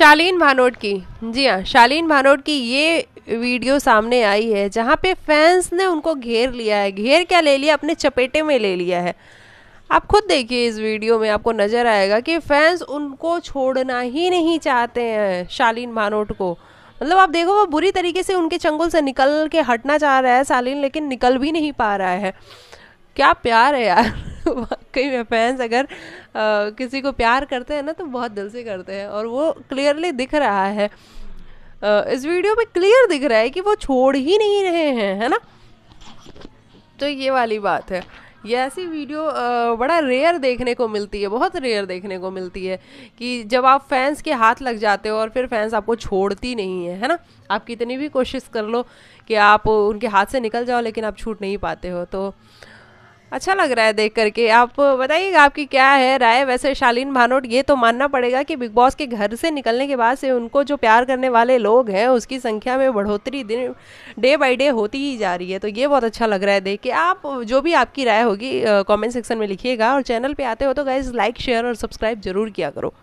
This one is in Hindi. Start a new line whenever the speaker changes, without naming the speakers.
शालीन भानोट की जी हाँ शालीन भानोट की ये वीडियो सामने आई है जहाँ पे फैंस ने उनको घेर लिया है घेर क्या ले लिया अपने चपेटे में ले लिया है आप खुद देखिए इस वीडियो में आपको नज़र आएगा कि फैंस उनको छोड़ना ही नहीं चाहते हैं शालीन भानोट को मतलब आप देखो वो बुरी तरीके से उनके चंगुल से निकल के हटना चाह रहा है शालीन लेकिन निकल भी नहीं पा रहा है क्या प्यार है यार कई फैंस अगर आ, किसी को प्यार करते हैं ना तो बहुत दिल से करते हैं और वो क्लियरली दिख रहा है आ, इस वीडियो में क्लियर दिख रहा है कि वो छोड़ ही नहीं रहे हैं है ना तो ये वाली बात है ये ऐसी वीडियो बड़ा रेयर देखने को मिलती है बहुत रेयर देखने को मिलती है कि जब आप फैंस के हाथ लग जाते हो और फिर फैंस आपको छोड़ती नहीं है है ना आप कितनी भी कोशिश कर लो कि आप उनके हाथ से निकल जाओ लेकिन आप छूट नहीं पाते हो तो अच्छा लग रहा है देख करके आप बताइएगा आपकी क्या है राय वैसे शालीन भानोट ये तो मानना पड़ेगा कि बिग बॉस के घर से निकलने के बाद से उनको जो प्यार करने वाले लोग हैं उसकी संख्या में बढ़ोतरी दिन डे बाई डे होती ही जा रही है तो ये बहुत अच्छा लग रहा है देख के आप जो भी आपकी राय होगी कॉमेंट सेक्शन में लिखिएगा और चैनल पर आते हो तो गाइज लाइक शेयर और सब्सक्राइब जरूर किया करो